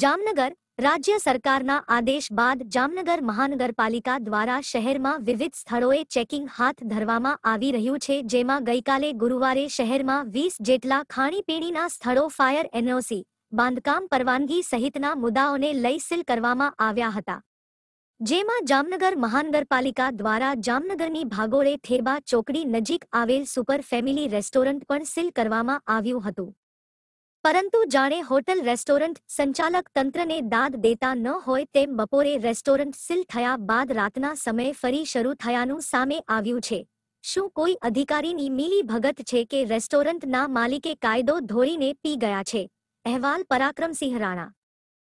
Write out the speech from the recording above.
જામનગર રાજ્ય સરકારના આદેશ બાદ જામનગર મહાનગરપાલિકા દ્વારા શહેરમાં વિવિધ સ્થળોએ ચેકિંગ હાથ ધરવામાં આવી રહ્યું છે જેમાં ગઈકાલે ગુરુવારે શહેરમાં વીસ જેટલા ખાણીપીણીના સ્થળો ફાયર એનઓસી બાંધકામ પરવાનગી સહિતના મુદ્દાઓને લઈ સીલ કરવામાં આવ્યા હતા જેમાં જામનગર મહાનગરપાલિકા દ્વારા જામનગરની ભાગોળે થેબા ચોકડી નજીક આવેલ સુપર ફેમિલી રેસ્ટોરન્ટ પણ સીલ કરવામાં આવ્યું હતું પરંતુ જાણે હોટલ રેસ્ટોરન્ટ સંચાલક તંત્રને દાદ દેતા ન હોય તેમ બપોરે રેસ્ટોરન્ટ સીલ થયા બાદ રાતના સમયે ફરી શરૂ થયાનું સામે આવ્યું છે શું કોઈ અધિકારીની મીલી ભગત છે કે રેસ્ટોરન્ટના માલિકે કાયદો ધોળીને પી ગયા છે અહેવાલ પરાક્રમસિંહ રાણા